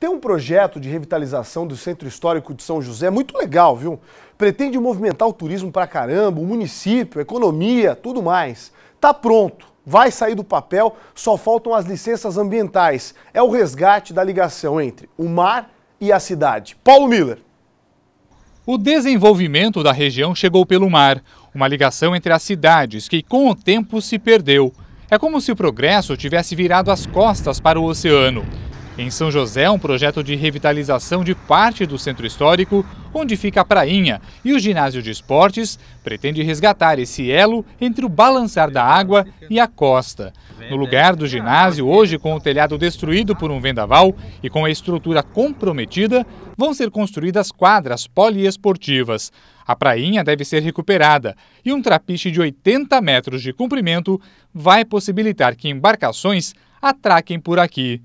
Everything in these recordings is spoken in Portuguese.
Tem um projeto de revitalização do Centro Histórico de São José é muito legal, viu? Pretende movimentar o turismo pra caramba, o município, a economia, tudo mais. Tá pronto, vai sair do papel, só faltam as licenças ambientais. É o resgate da ligação entre o mar e a cidade. Paulo Miller. O desenvolvimento da região chegou pelo mar, uma ligação entre as cidades que com o tempo se perdeu. É como se o progresso tivesse virado as costas para o oceano. Em São José, um projeto de revitalização de parte do centro histórico, onde fica a prainha e o ginásio de esportes, pretende resgatar esse elo entre o balançar da água e a costa. No lugar do ginásio, hoje com o telhado destruído por um vendaval e com a estrutura comprometida, vão ser construídas quadras poliesportivas. A prainha deve ser recuperada e um trapiche de 80 metros de comprimento vai possibilitar que embarcações atraquem por aqui.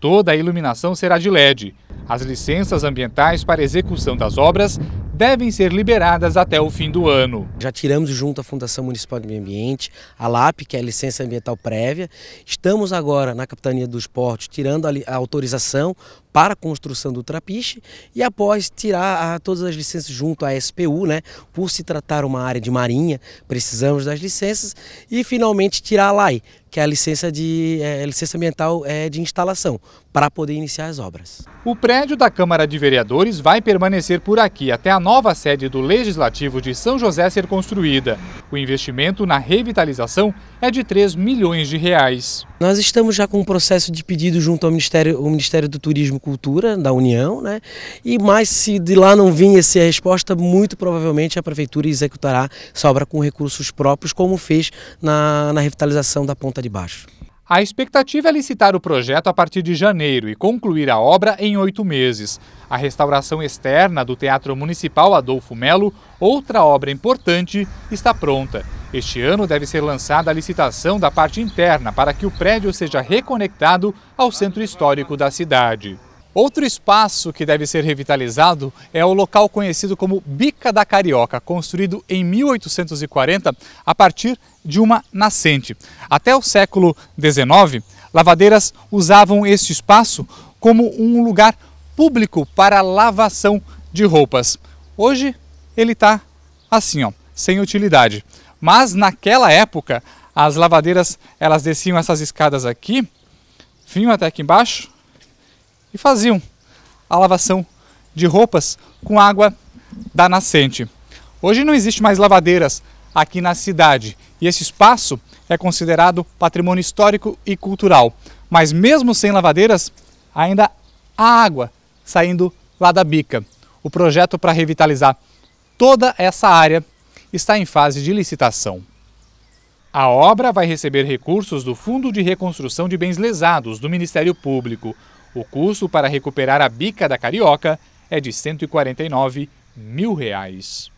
Toda a iluminação será de LED. As licenças ambientais para execução das obras devem ser liberadas até o fim do ano. Já tiramos junto à Fundação Municipal de Meio Ambiente, a LAP, que é a licença ambiental prévia. Estamos agora na Capitania dos Portos tirando a, autorização para a construção do trapiche e após tirar a, todas as licenças junto à SPU, né, por se tratar uma área de marinha, precisamos das licenças e finalmente tirar a LAI, que a licença, de, é, licença ambiental é de instalação, para poder iniciar as obras. O prédio da Câmara de Vereadores vai permanecer por aqui até a nova sede do Legislativo de São José ser construída. O investimento na revitalização é de 3 milhões de reais. Nós estamos já com um processo de pedido junto ao Ministério, ao Ministério do Turismo e Cultura da União, né? E mais se de lá não vir essa resposta, muito provavelmente a Prefeitura executará essa obra com recursos próprios, como fez na, na revitalização da Ponta de Baixo. A expectativa é licitar o projeto a partir de janeiro e concluir a obra em oito meses. A restauração externa do Teatro Municipal Adolfo Melo, outra obra importante, está pronta. Este ano deve ser lançada a licitação da parte interna para que o prédio seja reconectado ao centro histórico da cidade. Outro espaço que deve ser revitalizado é o local conhecido como Bica da Carioca, construído em 1840 a partir de uma nascente. Até o século XIX, lavadeiras usavam este espaço como um lugar público para lavação de roupas. Hoje ele está assim, ó, sem utilidade. Mas naquela época, as lavadeiras elas desciam essas escadas aqui, vinham até aqui embaixo e faziam a lavação de roupas com água da nascente. Hoje não existe mais lavadeiras aqui na cidade e esse espaço é considerado patrimônio histórico e cultural. Mas mesmo sem lavadeiras, ainda há água saindo lá da bica. O projeto para revitalizar toda essa área está em fase de licitação. A obra vai receber recursos do Fundo de Reconstrução de Bens Lesados do Ministério Público. O custo para recuperar a bica da Carioca é de R$ 149 mil. Reais.